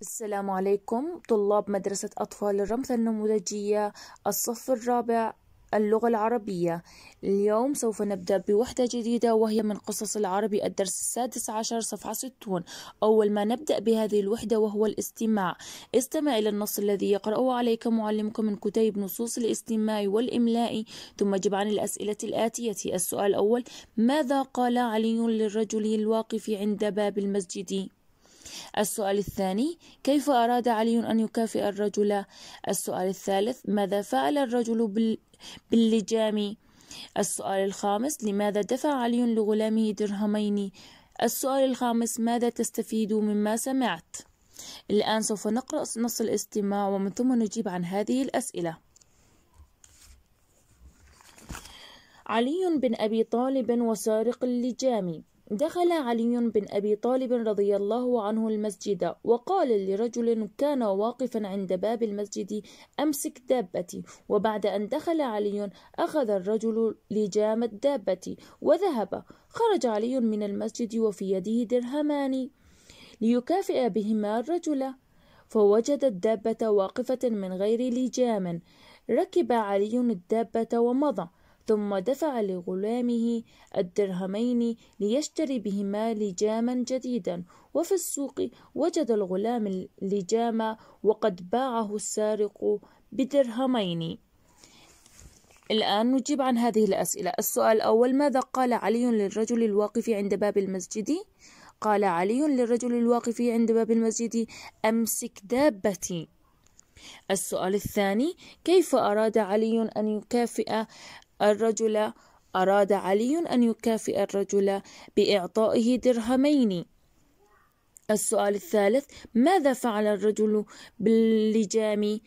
السلام عليكم طلاب مدرسة أطفال الرمثة النموذجية الصف الرابع اللغة العربية اليوم سوف نبدأ بوحدة جديدة وهي من قصص العربي الدرس السادس عشر صفحة ستون أول ما نبدأ بهذه الوحدة وهو الاستماع استمع إلى النص الذي يقرأه عليك معلمك من كتيب نصوص الاستماع والإملاء ثم اجب عن الأسئلة الآتية السؤال الأول ماذا قال علي للرجل الواقف عند باب المسجد؟ السؤال الثاني كيف أراد علي أن يكافئ الرجل السؤال الثالث ماذا فعل الرجل باللجام السؤال الخامس لماذا دفع علي لغلامه درهمين السؤال الخامس ماذا تستفيد مما سمعت الآن سوف نقرأ نص الاستماع ومن ثم نجيب عن هذه الأسئلة علي بن أبي طالب وسارق اللجام دخل علي بن أبي طالب رضي الله عنه المسجد وقال لرجل كان واقفا عند باب المسجد أمسك دابتي وبعد أن دخل علي أخذ الرجل لجام الدابة وذهب خرج علي من المسجد وفي يده درهمان ليكافئ بهما الرجل فوجد الدابة واقفة من غير لجام ركب علي الدابة ومضى ثم دفع لغلامه الدرهمين ليشتري بهما لجاما جديدا وفي السوق وجد الغلام اللجام وقد باعه السارق بدرهمين الآن نجيب عن هذه الأسئلة السؤال الأول ماذا قال علي للرجل الواقف عند باب المسجد؟ قال علي للرجل الواقف عند باب المسجد أمسك دابتي السؤال الثاني كيف أراد علي أن يكافئ الرجل أراد علي أن يكافئ الرجل بإعطائه درهمين السؤال الثالث ماذا فعل الرجل باللجام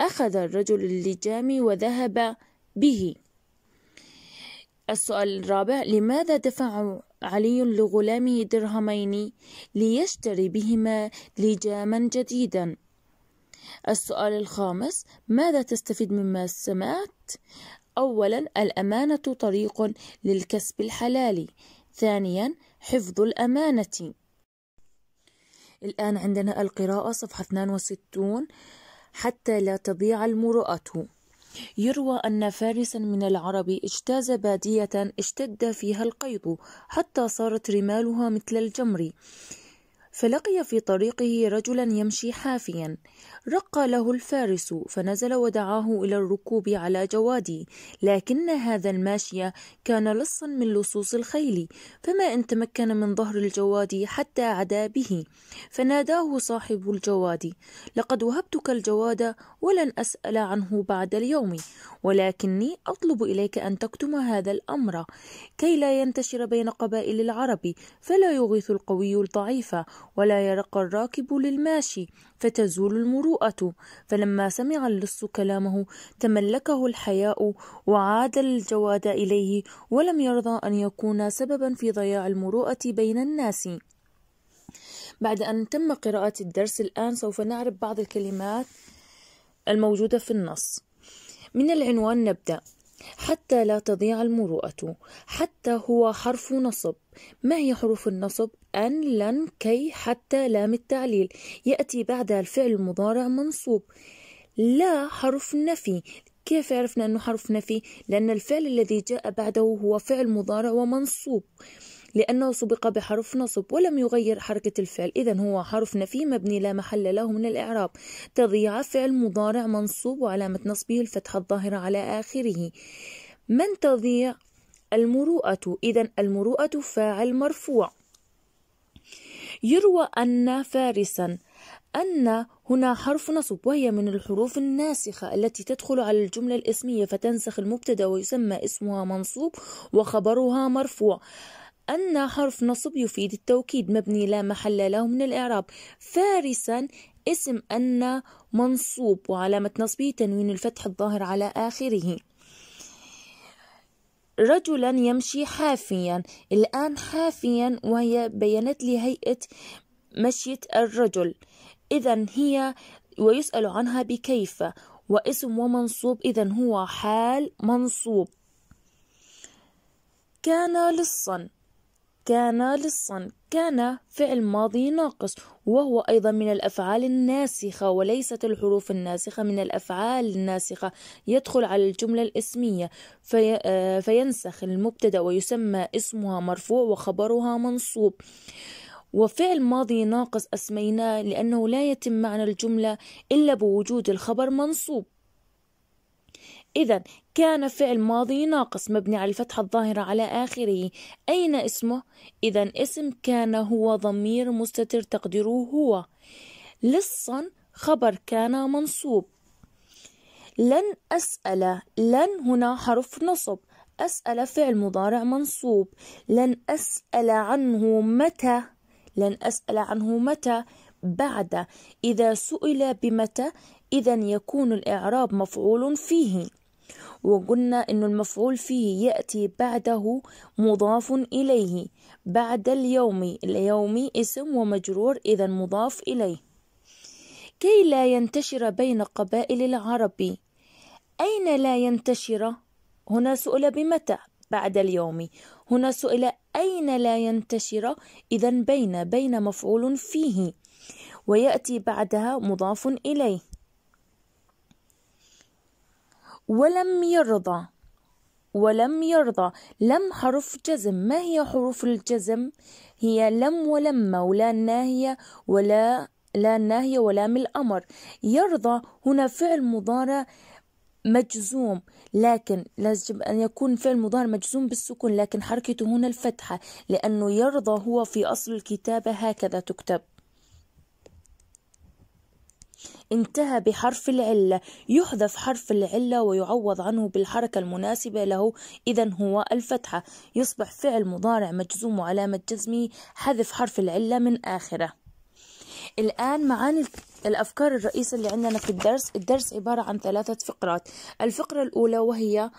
أخذ الرجل اللجام وذهب به السؤال الرابع لماذا دفع علي لغلامه درهمين ليشتري بهما لجاما جديدا السؤال الخامس ماذا تستفيد مما سمعت أولا الأمانة طريق للكسب الحلال ثانيا حفظ الأمانة الآن عندنا القراءة صفحة 62 حتى لا تضيع المرأة يروى أن فارسا من العرب اجتاز بادية اشتد فيها القيض حتى صارت رمالها مثل الجمر فلقي في طريقه رجلا يمشي حافيا رق له الفارس فنزل ودعاه الى الركوب على جوادي لكن هذا الماشي كان لصا من لصوص الخيل فما ان تمكن من ظهر الجوادي حتى عدا به فناداه صاحب الجوادي لقد وهبتك الجواد ولن اسال عنه بعد اليوم ولكني اطلب اليك ان تكتم هذا الامر كي لا ينتشر بين قبائل العرب فلا يغيث القوي الضعيف ولا يرق الراكب للماشي فتزول المروءة فلما سمع اللص كلامه تملكه الحياء وعاد الجواد إليه ولم يرضى أن يكون سببا في ضياع المروءة بين الناس بعد أن تم قراءة الدرس الآن سوف نعرف بعض الكلمات الموجودة في النص من العنوان نبدأ حتى لا تضيع المروءة حتى هو حرف نصب ما هي حروف النصب أن لن كي حتى لام التعليل يأتي بعدها الفعل المضارع منصوب لا حرف نفي كيف عرفنا أنه حرف نفي؟ لأن الفعل الذي جاء بعده هو فعل مضارع ومنصوب لأنه سبق بحرف نصب ولم يغير حركة الفعل إذا هو حرف نفي مبني لا محل له من الإعراب تضيع فعل مضارع منصوب وعلامة نصبه الفتحة الظاهرة على آخره من تضيع المروءة إذا المروءة فاعل مرفوع يروى أن فارسا أن هنا حرف نصب وهي من الحروف الناسخة التي تدخل على الجملة الاسمية فتنسخ المبتدأ ويسمى اسمها منصوب وخبرها مرفوع أن حرف نصب يفيد التوكيد مبني لا محل له من الإعراب فارسا اسم أن منصوب وعلامة نصبه تنوين الفتح الظاهر على آخره رجلا يمشي حافيا الآن حافيا وهي بينت لهيئة مشية الرجل إذا هي ويسأل عنها بكيف واسم ومنصوب إذا هو حال منصوب كان لصا كان لصا كان فعل ماضي ناقص وهو أيضا من الأفعال الناسخة وليست الحروف الناسخة من الأفعال الناسخة يدخل على الجملة الاسمية في آه، فينسخ المبتدأ ويسمى اسمها مرفوع وخبرها منصوب وفعل ماضي ناقص أسميناه لأنه لا يتم معنى الجملة إلا بوجود الخبر منصوب إذا كان فعل ماضي ناقص مبني على الفتحة الظاهرة على آخره أين اسمه؟ إذا اسم كان هو ضمير مستتر تقديره هو لصا خبر كان منصوب لن أسأل لن هنا حرف نصب أسأل فعل مضارع منصوب لن أسأل عنه متى لن أسأل عنه متى بعد إذا سئل بمتى إذا يكون الإعراب مفعول فيه وقلنا أن المفعول فيه يأتي بعده مضاف إليه بعد اليوم اليوم اسم ومجرور إذا مضاف إليه كي لا ينتشر بين قبائل العرب أين لا ينتشر؟ هنا سئل بمتى بعد اليوم هنا سئل أين لا ينتشر إذا بين بين مفعول فيه ويأتي بعدها مضاف إليه ولم يرضى ولم يرضى لم حرف جزم ما هي حروف الجزم هي لم ولما ولا الناهية ولا لا الناهية ولا من الأمر يرضى هنا فعل مضارع مجزوم لكن لازم أن يكون فعل مضارع مجزوم بالسكون لكن حركته هنا الفتحة لأنه يرضى هو في أصل الكتابة هكذا تكتب انتهى بحرف العلة يحذف حرف العلة ويعوض عنه بالحركة المناسبة له إذا هو الفتحة يصبح فعل مضارع مجزوم وعلامة جزمه حذف حرف العلة من آخره الآن معاني الأفكار الرئيسة اللي عندنا في الدرس الدرس عبارة عن ثلاثة فقرات الفقرة الأولى وهي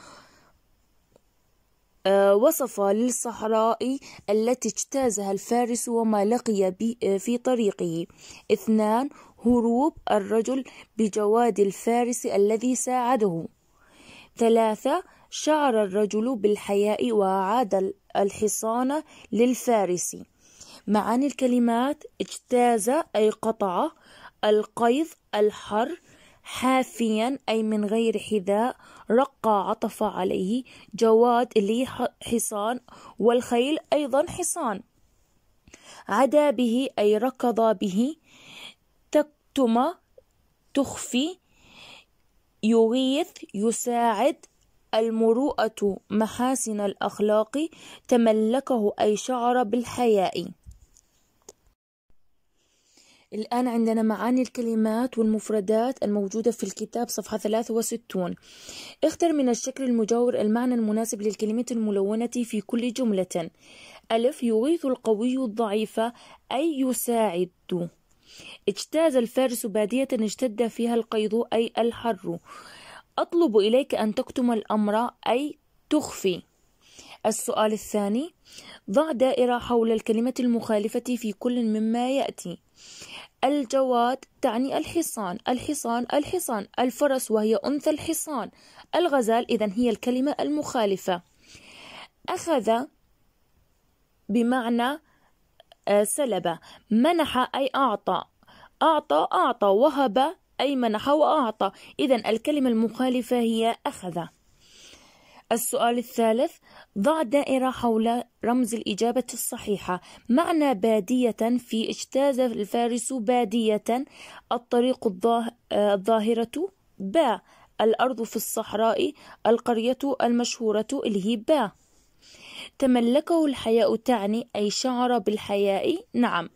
آه، وصف للصحراء التي اجتازها الفارس وما لقي آه، في طريقه اثنان هروب الرجل بجواد الفارس الذي ساعده ثلاثة شعر الرجل بالحياء وأعاد الحصان للفارس معاني الكلمات اجتاز أي قطع القيض الحر حافيا أي من غير حذاء رقى عطف عليه جواد لي حصان والخيل أيضا حصان عدا به أي ركض به تما تخفي يغيث يساعد المروءة محاسن الأخلاق تملكه أي شعر بالحياء الآن عندنا معاني الكلمات والمفردات الموجودة في الكتاب صفحة 63 اختر من الشكل المجاور المعنى المناسب للكلمة الملونة في كل جملة ألف يغيث القوي الضعيف أي يساعد اجتاز الفارس بادية اشتد فيها القيض أي الحر أطلب إليك أن تكتم الأمر أي تخفي السؤال الثاني ضع دائرة حول الكلمة المخالفة في كل مما يأتي الجواد تعني الحصان الحصان الحصان الفرس وهي أنثى الحصان الغزال إذا هي الكلمة المخالفة أخذ بمعنى سلب منح أي أعطى أعطى أعطى وهب أي منح وأعطى إذا الكلمة المخالفة هي أخذ السؤال الثالث ضع دائرة حول رمز الإجابة الصحيحة معنى بادية في اجتاز الفارس بادية الطريق الظاهرة با الأرض في الصحراء القرية المشهورة اللي هي با تملكه الحياء تعني أي شعر بالحياء نعم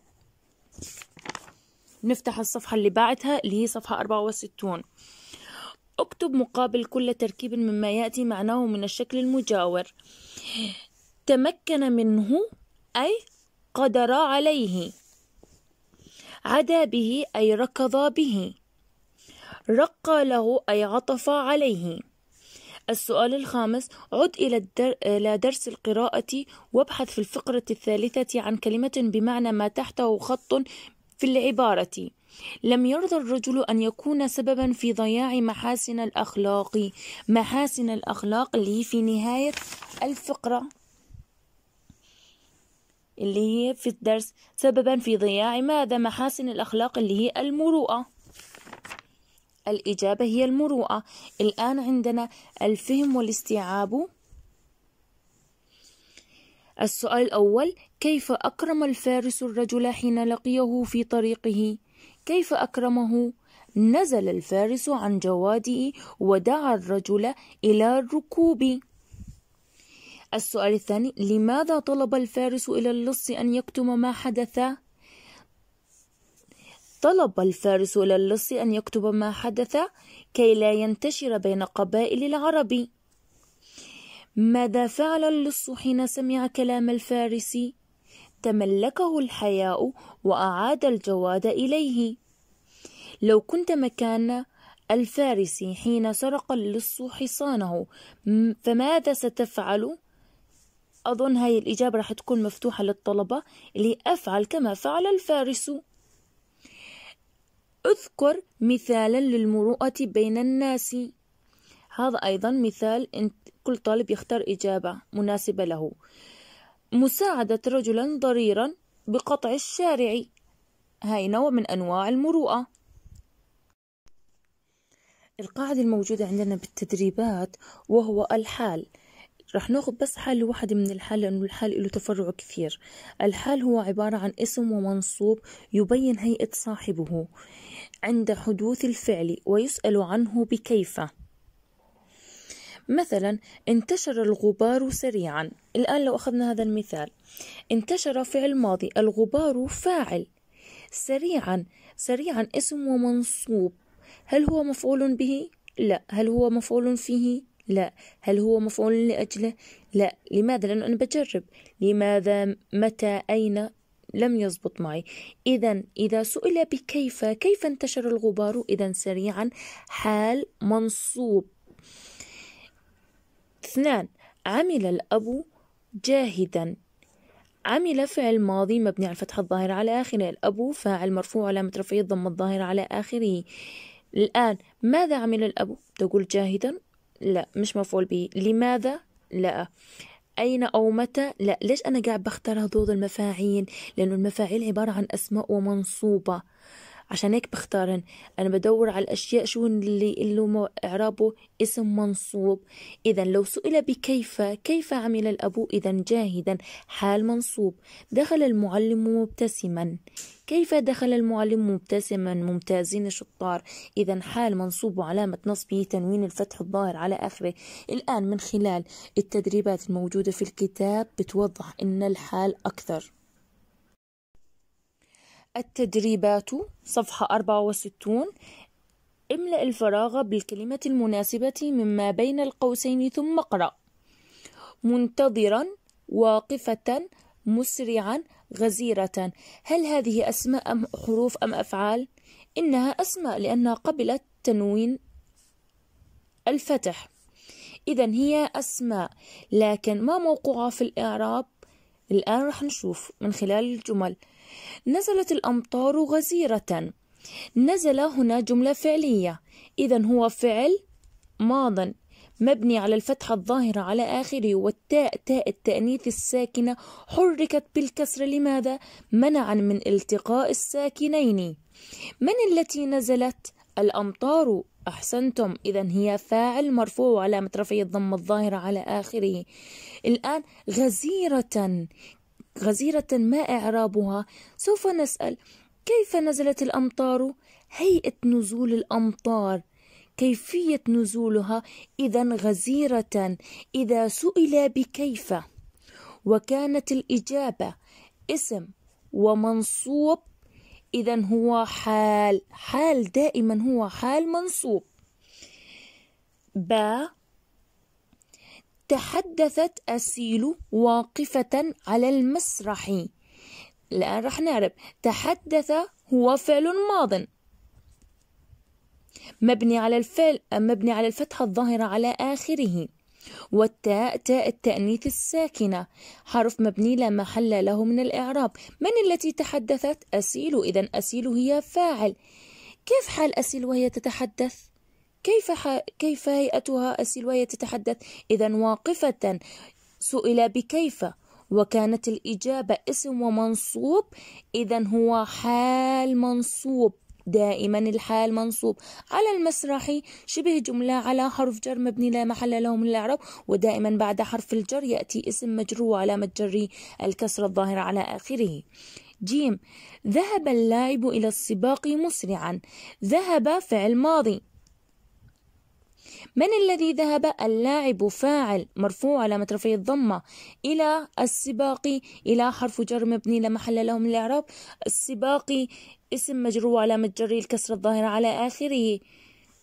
نفتح الصفحة اللي بعدها اللي هي صفحة 64 اكتب مقابل كل تركيب مما يأتي معناه من الشكل المجاور تمكن منه أي قدر عليه عدا به أي ركض به رق له أي عطف عليه السؤال الخامس عد إلى, الدر... إلى درس القراءة وابحث في الفقرة الثالثة عن كلمة بمعنى ما تحته خط في العبارة لم يرضى الرجل أن يكون سببا في ضياع محاسن الأخلاق محاسن الأخلاق اللي في نهاية الفقرة اللي هي في الدرس سببا في ضياع ماذا محاسن الأخلاق اللي هي المروءة الإجابة هي المروءة الآن عندنا الفهم والاستيعاب السؤال الأول كيف أكرم الفارس الرجل حين لقيه في طريقه كيف أكرمه نزل الفارس عن جواده ودعا الرجل إلى الركوب السؤال الثاني لماذا طلب الفارس إلى اللص أن يكتم ما حدث طلب الفارس إلى اللص أن يكتب ما حدث كي لا ينتشر بين قبائل العرب ماذا فعل اللص حين سمع كلام الفارس تملكه الحياء وأعاد الجواد إليه لو كنت مكان الفارس حين سرق اللص حصانه فماذا ستفعل؟ أظن هاي الإجابة راح تكون مفتوحة للطلبة لأفعل كما فعل الفارس اذكر مثالا للمروءة بين الناس هذا أيضا مثال كل طالب يختار إجابة مناسبة له مساعدة رجلا ضريرا بقطع الشارع هاي نوع من أنواع المروءة القاعدة الموجودة عندنا بالتدريبات وهو الحال رح ناخد بس حال واحد من الحال لأنه الحال له تفرع كثير الحال هو عبارة عن اسم ومنصوب يبين هيئة صاحبه عند حدوث الفعل ويسأل عنه بكيف مثلا انتشر الغبار سريعا الآن لو أخذنا هذا المثال انتشر فعل ماضي الغبار فاعل سريعا سريعا اسم ومنصوب هل هو مفعول به؟ لا هل هو مفعول فيه؟ لا هل هو مفعول لأجله؟ لا لماذا؟ لأنه أنا بجرب لماذا؟ متى؟ أين؟ لم يزبط معي إذا إذا سئل بكيف كيف انتشر الغبار إذا سريعا حال منصوب اثنان عمل الأب جاهدا عمل فعل ماضي مبني على الفتحة الظاهرة على آخره الأب فاعل مرفوع علامة رفعية الضم الظاهرة على آخره الآن ماذا عمل الأب تقول جاهدا لا مش مفعول به لماذا لا أين أو متى لا ليش أنا قاعد بختار هذول المفاعيل لأن المفاعيل عبارة عن أسماء ومنصوبة عشان هيك بختارن أنا بدور على الأشياء شو اللي له إعرابه اسم منصوب إذا لو سئل بكيف كيف عمل الأب إذا جاهدا حال منصوب دخل المعلم مبتسما كيف دخل المعلم مبتسما ممتازين شطار إذا حال منصوب وعلامة نصبه تنوين الفتح الظاهر على آخره الآن من خلال التدريبات الموجودة في الكتاب بتوضح إن الحال أكثر التدريبات صفحة 64 املأ الفراغ بالكلمة المناسبة مما بين القوسين ثم اقرأ منتظرا واقفة مسرعا غزيرة هل هذه أسماء أم حروف أم أفعال؟ إنها أسماء لأنها قبلت تنوين الفتح إذا هي أسماء لكن ما موقعها في الإعراب؟ الآن رح نشوف من خلال الجمل نزلت الأمطار غزيرة نزل هنا جملة فعلية إذا هو فعل ماض مبني على الفتحة الظاهرة على آخره والتاء تاء التأنيث الساكنة حركت بالكسر لماذا؟ منعا من التقاء الساكنين من التي نزلت؟ الأمطار أحسنتم إذا هي فاعل مرفوع علامة رفع الضم الظاهرة على آخره الآن غزيرة غزيرة ما إعرابها سوف نسأل كيف نزلت الأمطار؟ هيئة نزول الأمطار كيفية نزولها إذا غزيرة إذا سئل بكيف وكانت الإجابة اسم ومنصوب إذا هو حال حال دائما هو حال منصوب با تحدثت أسيل واقفة على المسرح الآن راح نعرف تحدث هو فعل ماض مبني على الفعل مبني على الفتحة الظاهرة على آخره والتاء تاء التأنيث الساكنة حرف مبني لا محل له من الإعراب من التي تحدثت أسيل إذا أسيل هي فاعل كيف حال أسيل وهي تتحدث كيف ح... كيف هيئتها السلوية تتحدث إذا واقفة سئل بكيف وكانت الإجابة اسم ومنصوب إذا هو حال منصوب دائما الحال منصوب على المسرح شبه جملة على حرف جر مبني لا محل له من الإعراب ودائما بعد حرف الجر يأتي اسم مجرور على متجر الكسر الظاهرة على آخره جيم ذهب اللاعب إلى السباق مسرعا ذهب فعل ماضي من الذي ذهب اللاعب فاعل مرفوع على مترفي الضمة إلى السباق إلى حرف جر مبني لا محل له من الإعراب السباق اسم مجرور على متجر الكسر الظاهرة على آخره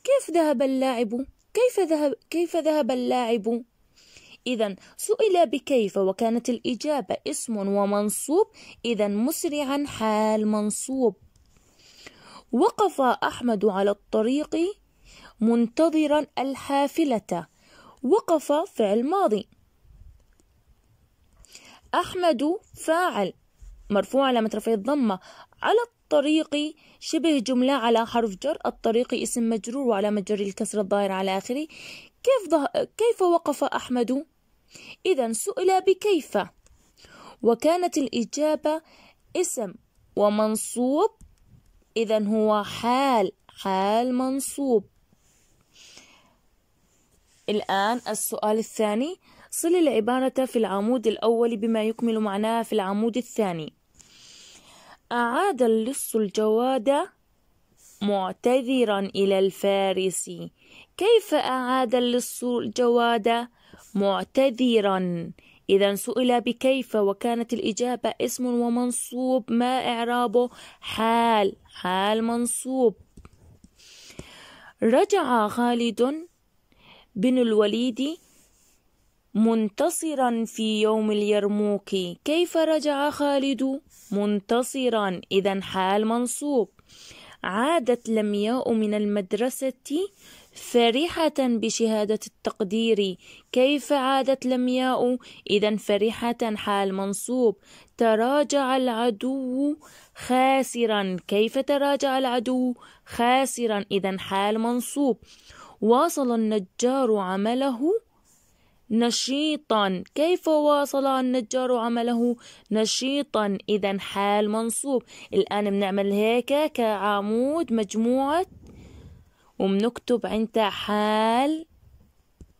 كيف ذهب اللاعب كيف ذهب كيف ذهب اللاعب إذا سئل بكيف وكانت الإجابة اسم ومنصوب إذا مسرعا حال منصوب وقف أحمد على الطريق منتظرا الحافلة وقف فعل ماضي أحمد فاعل مرفوع علامة رفع الضمة على الطريق شبه جملة على حرف جر الطريق اسم مجرور وعلى مجر الكسر الظاهر على آخره كيف, ضه... كيف وقف أحمد؟ إذا سئل بكيف وكانت الإجابة اسم ومنصوب إذا هو حال حال منصوب الآن السؤال الثاني صل العبارة في العمود الأول بما يكمل معناها في العمود الثاني أعاد اللص الجواد معتذرا إلى الفارس كيف أعاد اللص الجواد معتذرا إذا سئل بكيف وكانت الإجابة اسم ومنصوب ما إعرابه حال حال منصوب رجع خالد بن الوليد منتصرا في يوم اليرموك كيف رجع خالد منتصرا إذا حال منصوب عادت لمياء من المدرسة فرحة بشهادة التقدير كيف عادت لمياء إذا فرحة حال منصوب تراجع العدو خاسرا كيف تراجع العدو خاسرا إذا حال منصوب واصل النجار عمله نشيطا كيف واصل النجار عمله نشيطا إذا حال منصوب الآن بنعمل هيك كعمود مجموعة وبنكتب عندها حال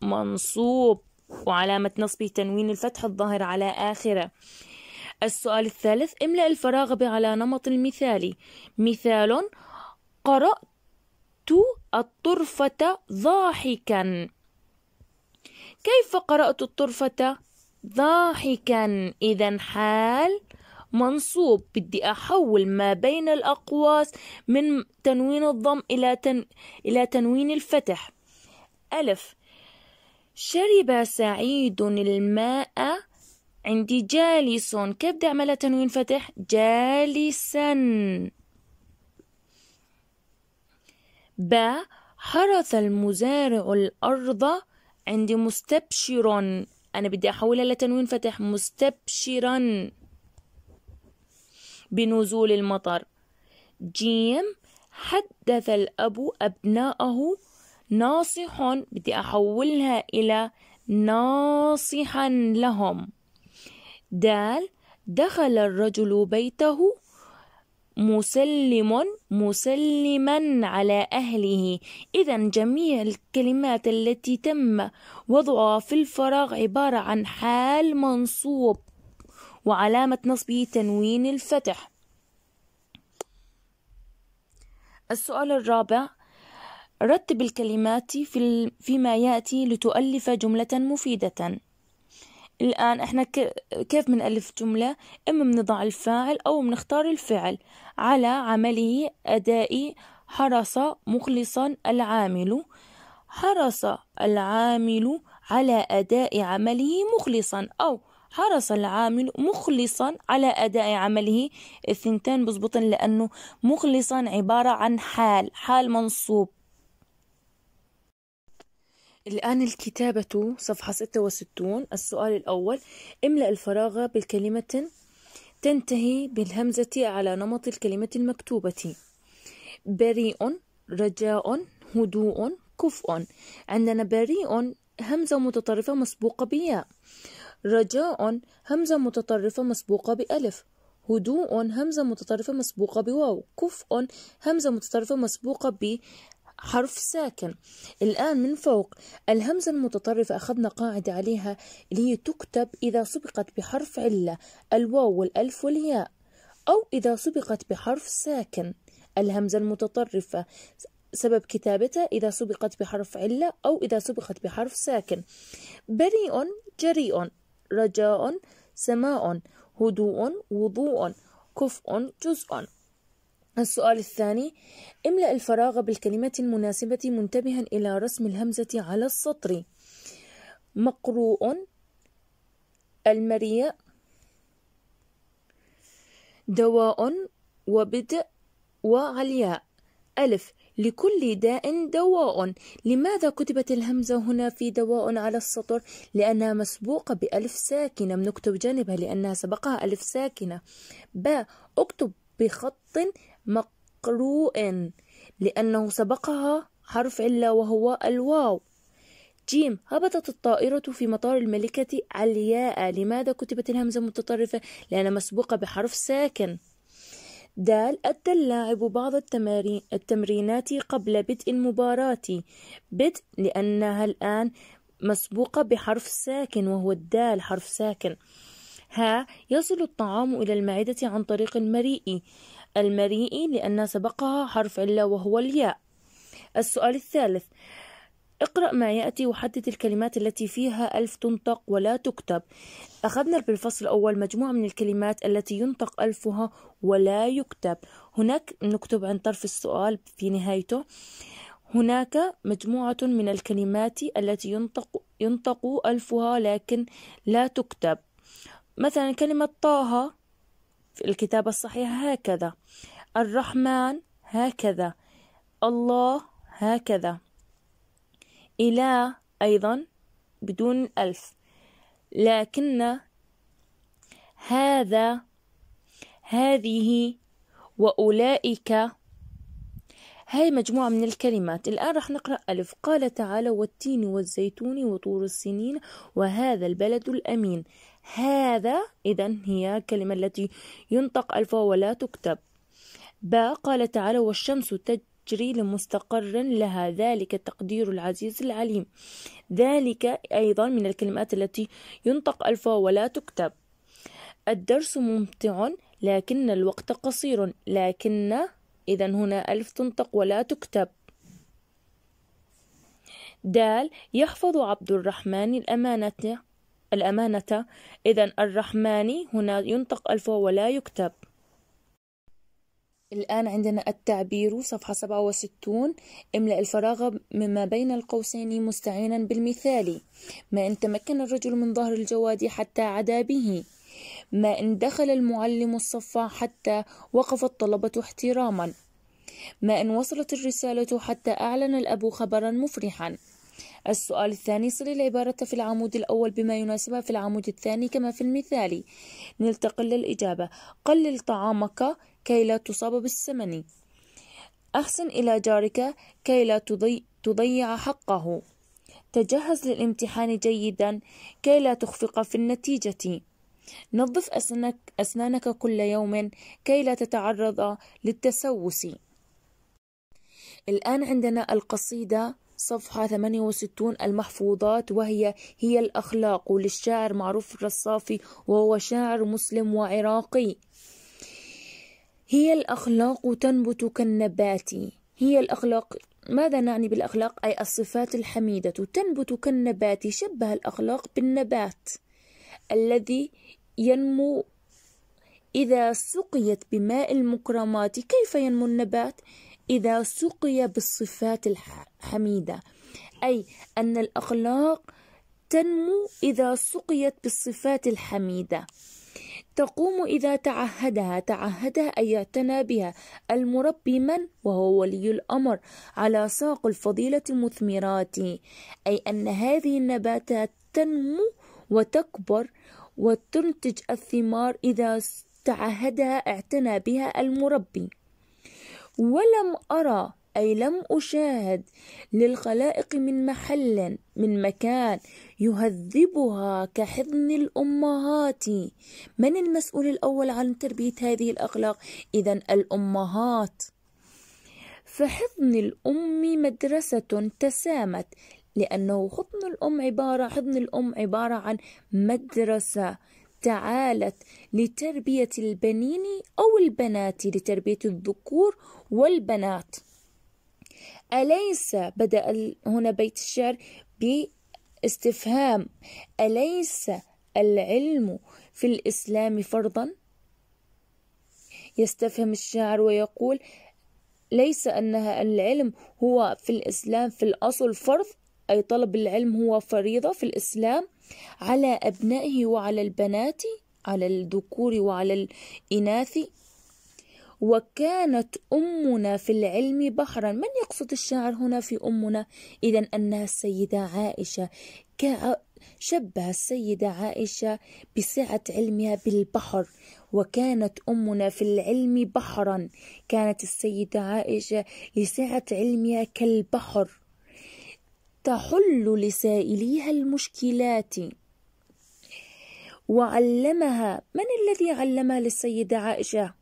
منصوب وعلامة نصبه تنوين الفتح الظاهر على آخره السؤال الثالث املأ الفراغ على نمط المثالي مثال قرأت رأيت الطرفة ضاحكا كيف قرأت الطرفة ضاحكا إذا حال منصوب بدي أحول ما بين الأقواس من تنوين الضم إلى, تن... إلى تنوين الفتح ألف شرب سعيد الماء عندي جالس كيف بدي أعملها تنوين فتح جالسا ب حرث المزارع الأرض عندي مستبشر أنا بدي أحولها لتنوين فتح مستبشرا بنزول المطر جيم حدث الأب أبناءه ناصح بدي أحولها إلى ناصحا لهم دال دخل الرجل بيته مسلم مسلما على أهله إذا جميع الكلمات التي تم وضعها في الفراغ عبارة عن حال منصوب وعلامة نصبه تنوين الفتح السؤال الرابع رتب الكلمات في فيما يأتي لتؤلف جملة مفيدة الآن إحنا كيف بنألف جملة إما بنضع الفاعل أو بنختار الفعل على عمله أدائي حرص مخلصا العامل حرص العامل على أداء عمله مخلصا أو حرص العامل مخلصا على أداء عمله الثنتين بزبطن لأنه مخلصا عبارة عن حال حال منصوب الآن الكتابة صفحة 66 السؤال الأول املأ الفراغ بالكلمة تنتهي بالهمزة على نمط الكلمة المكتوبة بريء رجاء هدوء كفء عندنا بريء همزة متطرفة مسبوقة بياء رجاء همزة متطرفة مسبوقة بألف هدوء همزة متطرفة مسبوقة بواو كفء همزة متطرفة مسبوقة ب حرف ساكن الآن من فوق الهمزة المتطرفة أخذنا قاعدة عليها اللي هي تكتب إذا سبقت بحرف علة الواو والألف والياء أو إذا سبقت بحرف ساكن الهمزة المتطرفة سبب كتابتها إذا سبقت بحرف علة أو إذا سبقت بحرف ساكن بريء جريء رجاء سماء هدوء وضوء كفء جزء السؤال الثاني املأ الفراغ بالكلمة المناسبة منتبها إلى رسم الهمزة على السطر مقروء المريء دواء وبدء وعلياء ألف لكل داء دواء لماذا كتبت الهمزة هنا في دواء على السطر لأنها مسبوقة بألف ساكنة نكتب جانبها لأنها سبقها ألف ساكنة ب أكتب بخط مقروء لأنه سبقها حرف علة وهو الواو جيم هبطت الطائرة في مطار الملكة علياء لماذا كتبت الهمزة متطرفة؟ لأنها مسبوقة بحرف ساكن دال أدى اللاعب بعض التمارين التمرينات قبل بدء المباراة بدء لأنها الآن مسبوقة بحرف ساكن وهو الدال حرف ساكن ها يصل الطعام إلى المعدة عن طريق المريء المريء لأن سبقها حرف إلا وهو الياء السؤال الثالث اقرأ ما يأتي وحدد الكلمات التي فيها ألف تنطق ولا تكتب أخذنا بالفصل الأول مجموعة من الكلمات التي ينطق ألفها ولا يكتب هناك نكتب عن طرف السؤال في نهايته هناك مجموعة من الكلمات التي ينطق, ينطق ألفها لكن لا تكتب مثلا كلمة طه الكتابة الصحيحة هكذا الرحمن هكذا الله هكذا إله أيضا بدون ألف لكن هذا هذه وأولئك هاي مجموعة من الكلمات الآن رح نقرأ ألف قال تعالى والتين والزيتون وطور السنين وهذا البلد الأمين هذا إذا هي الكلمة التي ينطق ألفها ولا تكتب باء قال تعالى والشمس تجري لمستقر لها ذلك تقدير العزيز العليم ذلك أيضا من الكلمات التي ينطق ألفها ولا تكتب الدرس ممتع لكن الوقت قصير لكن إذا هنا ألف تنطق ولا تكتب دال يحفظ عبد الرحمن الأمانة الأمانة إذا الرحمن هنا ينطق ألف ولا يكتب الآن عندنا التعبير صفحة 67 املأ الفراغ مما بين القوسين مستعينا بالمثال ما إن تمكن الرجل من ظهر الجواد حتى عدا به ما إن دخل المعلم الصف حتى وقف الطلبة احتراما ما إن وصلت الرسالة حتى أعلن الأب خبرا مفرحا السؤال الثاني صل العبارة في العمود الأول بما يناسبها في العمود الثاني كما في المثال نلتقل للإجابة قلل طعامك كي لا تصاب بالسمن أحسن إلى جارك كي لا تضيع حقه تجهز للامتحان جيدا كي لا تخفق في النتيجة نظف أسنانك, أسنانك كل يوم كي لا تتعرض للتسوس الآن عندنا القصيدة صفحة 68 المحفوظات وهي هي الأخلاق للشاعر معروف الرصافي وهو شاعر مسلم وعراقي هي الأخلاق تنبت كالنبات هي الأخلاق ماذا نعني بالأخلاق أي الصفات الحميدة تنبت كالنبات شبه الأخلاق بالنبات الذي ينمو إذا سقيت بماء المكرمات كيف ينمو النبات؟ إذا سقي بالصفات الحميدة أي أن الأخلاق تنمو إذا سقيت بالصفات الحميدة تقوم إذا تعهدها تعهدها أي اعتنى بها المربي من وهو ولي الأمر على ساق الفضيلة المثمرات أي أن هذه النباتات تنمو وتكبر وتنتج الثمار إذا تعهدها اعتنى بها المربي ولم أرى أي لم أشاهد للخلائق من محل من مكان يهذبها كحضن الأمهات من المسؤول الأول عن تربية هذه الأخلاق إذا الأمهات فحضن الأم مدرسة تسامت لأنه حضن الأم عبارة حضن الأم عبارة عن مدرسة تعالت لتربية البنين أو البنات لتربية الذكور والبنات أليس بدأ هنا بيت الشعر باستفهام أليس العلم في الإسلام فرضا يستفهم الشاعر ويقول ليس أنها العلم هو في الإسلام في الأصل فرض أي طلب العلم هو فريضة في الإسلام على أبنائه وعلى البنات على الذكور وعلى الإناث وكانت أمنا في العلم بحرا من يقصد الشاعر هنا في أمنا إذا أنها السيدة عائشة شبه السيدة عائشة بسعة علمها بالبحر وكانت أمنا في العلم بحرا كانت السيدة عائشة لسعة علمها كالبحر تحل لسائليها المشكلات وعلمها من الذي علمها للسيدة عائشة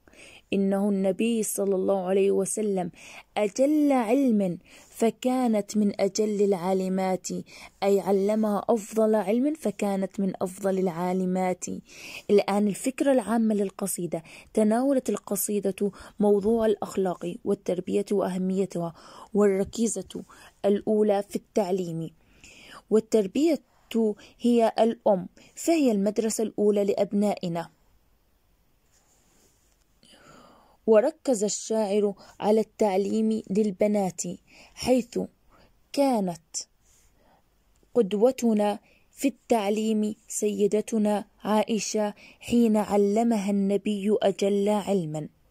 إنه النبي صلى الله عليه وسلم أجل علم فكانت من أجل العالمات أي علمها أفضل علم فكانت من أفضل العالمات الآن الفكرة العامة للقصيدة تناولت القصيدة موضوع الأخلاق والتربية وأهميتها والركيزة الأولى في التعليم والتربية هي الأم فهي المدرسة الأولى لأبنائنا وركز الشاعر على التعليم للبنات حيث كانت قدوتنا في التعليم سيدتنا عائشه حين علمها النبي اجل علما